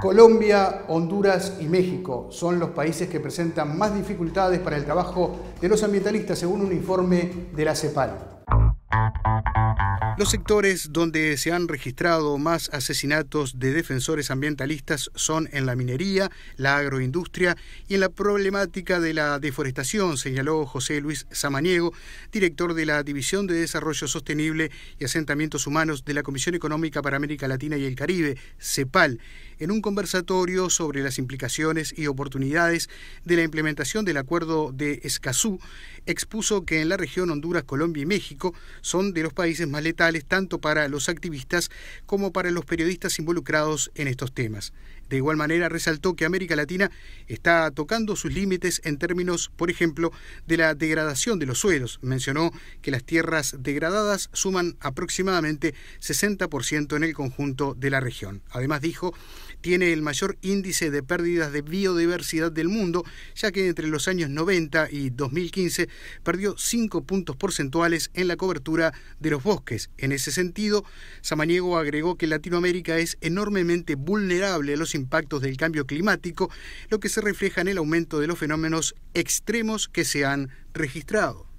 Colombia, Honduras y México son los países que presentan más dificultades para el trabajo de los ambientalistas, según un informe de la CEPAL. Los sectores donde se han registrado más asesinatos de defensores ambientalistas son en la minería, la agroindustria y en la problemática de la deforestación, señaló José Luis Samaniego, director de la División de Desarrollo Sostenible y Asentamientos Humanos de la Comisión Económica para América Latina y el Caribe, CEPAL, en un conversatorio sobre las implicaciones y oportunidades de la implementación del Acuerdo de Escazú, expuso que en la región Honduras, Colombia y México son de los países más letales tanto para los activistas como para los periodistas involucrados en estos temas. De igual manera, resaltó que América Latina está tocando sus límites en términos, por ejemplo, de la degradación de los suelos. Mencionó que las tierras degradadas suman aproximadamente 60% en el conjunto de la región. Además, dijo, tiene el mayor índice de pérdidas de biodiversidad del mundo, ya que entre los años 90 y 2015 perdió 5 puntos porcentuales en la cobertura de los bosques. En ese sentido, Samaniego agregó que Latinoamérica es enormemente vulnerable a los impactos del cambio climático, lo que se refleja en el aumento de los fenómenos extremos que se han registrado.